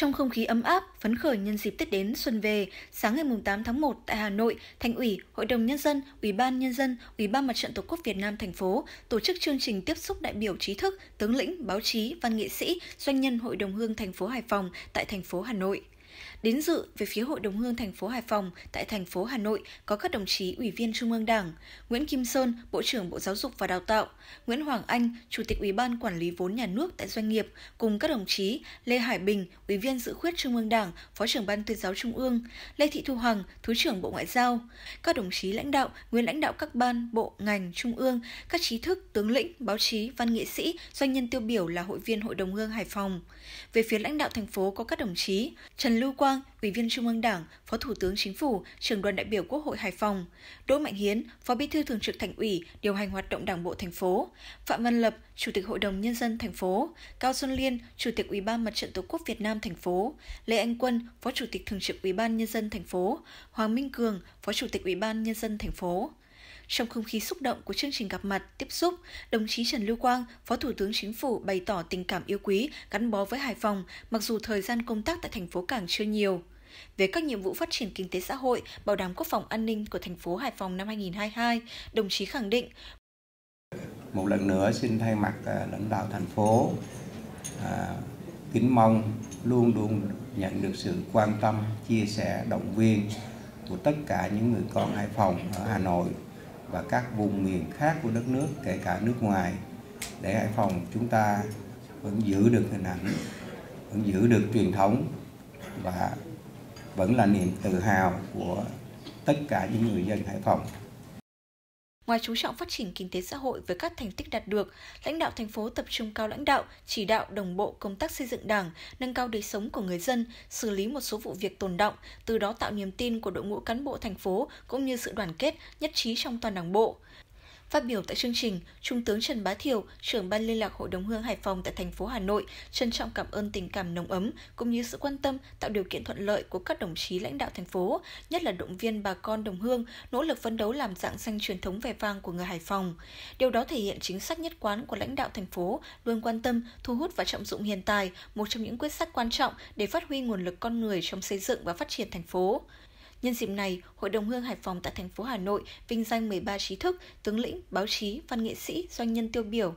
Trong không khí ấm áp, phấn khởi nhân dịp Tết đến xuân về, sáng ngày 8 tháng 1 tại Hà Nội, Thành ủy, Hội đồng Nhân dân, Ủy ban Nhân dân, Ủy ban Mặt trận Tổ quốc Việt Nam thành phố tổ chức chương trình tiếp xúc đại biểu trí thức, tướng lĩnh, báo chí, văn nghệ sĩ, doanh nhân Hội đồng Hương thành phố Hải Phòng tại thành phố Hà Nội. Đến dự về phía Hội đồng Hương thành phố Hải Phòng tại thành phố Hà Nội có các đồng chí Ủy viên Trung ương Đảng, Nguyễn Kim Sơn, Bộ trưởng Bộ Giáo dục và Đào tạo, Nguyễn Hoàng Anh, Chủ tịch Ủy ban Quản lý vốn nhà nước tại doanh nghiệp cùng các đồng chí Lê Hải Bình, Ủy viên Dự khuyết Trung ương Đảng, Phó trưởng Ban tuyên giáo Trung ương, Lê Thị Thu Hằng, Thứ trưởng Bộ Ngoại giao, các đồng chí lãnh đạo, nguyên lãnh đạo các ban, bộ, ngành, trung ương, các trí thức, tướng lĩnh, báo chí, văn nghệ sĩ, doanh nhân tiêu biểu là hội viên Hội đồng Hương Hải Phòng. Về phía lãnh đạo thành phố có các đồng chí Trần Lưu Quang, Quang, Ủy viên Trung ương Đảng, Phó Thủ tướng Chính phủ, Trưởng đoàn đại biểu Quốc hội Hải Phòng, Đỗ Mạnh Hiến, Phó Bí thư Thường trực Thành ủy, điều hành hoạt động Đảng bộ thành phố, Phạm Văn Lập, Chủ tịch Hội đồng nhân dân thành phố, Cao Xuân Liên, Chủ tịch Ủy ban Mặt trận Tổ quốc Việt Nam thành phố, Lê Anh Quân, Phó Chủ tịch Thường trực Ủy ban nhân dân thành phố, Hoàng Minh Cường, Phó Chủ tịch Ủy ban nhân dân thành phố. Trong không khí xúc động của chương trình gặp mặt, tiếp xúc, đồng chí Trần Lưu Quang, Phó Thủ tướng Chính phủ bày tỏ tình cảm yêu quý gắn bó với Hải Phòng mặc dù thời gian công tác tại thành phố Cảng chưa nhiều về các nhiệm vụ phát triển kinh tế xã hội, bảo đảm quốc phòng an ninh của thành phố Hải Phòng năm 2022, đồng chí khẳng định. Một lần nữa xin thay mặt à, lãnh đạo thành phố à, kính mong luôn luôn nhận được sự quan tâm, chia sẻ, động viên của tất cả những người con Hải Phòng ở Hà Nội và các vùng miền khác của đất nước kể cả nước ngoài để Hải Phòng chúng ta vẫn giữ được hình ảnh vẫn giữ được truyền thống và vẫn là niềm tự hào của tất cả những người dân Hải Phòng Ngoài chú trọng phát triển kinh tế xã hội với các thành tích đạt được, lãnh đạo thành phố tập trung cao lãnh đạo, chỉ đạo đồng bộ công tác xây dựng Đảng, nâng cao đời sống của người dân, xử lý một số vụ việc tồn động, từ đó tạo niềm tin của đội ngũ cán bộ thành phố cũng như sự đoàn kết, nhất trí trong toàn Đảng bộ. Phát biểu tại chương trình, Trung tướng Trần Bá Thiều, trưởng ban liên lạc Hội đồng Hương Hải Phòng tại thành phố Hà Nội, trân trọng cảm ơn tình cảm nồng ấm cũng như sự quan tâm tạo điều kiện thuận lợi của các đồng chí lãnh đạo thành phố, nhất là động viên bà con đồng hương nỗ lực phấn đấu làm dạng xanh truyền thống vẻ vang của người Hải Phòng. Điều đó thể hiện chính sách nhất quán của lãnh đạo thành phố luôn quan tâm, thu hút và trọng dụng hiện tài, một trong những quyết sách quan trọng để phát huy nguồn lực con người trong xây dựng và phát triển thành phố. Nhân dịp này, Hội đồng Hương Hải Phòng tại thành phố Hà Nội vinh danh 13 trí thức, tướng lĩnh, báo chí, văn nghệ sĩ, doanh nhân tiêu biểu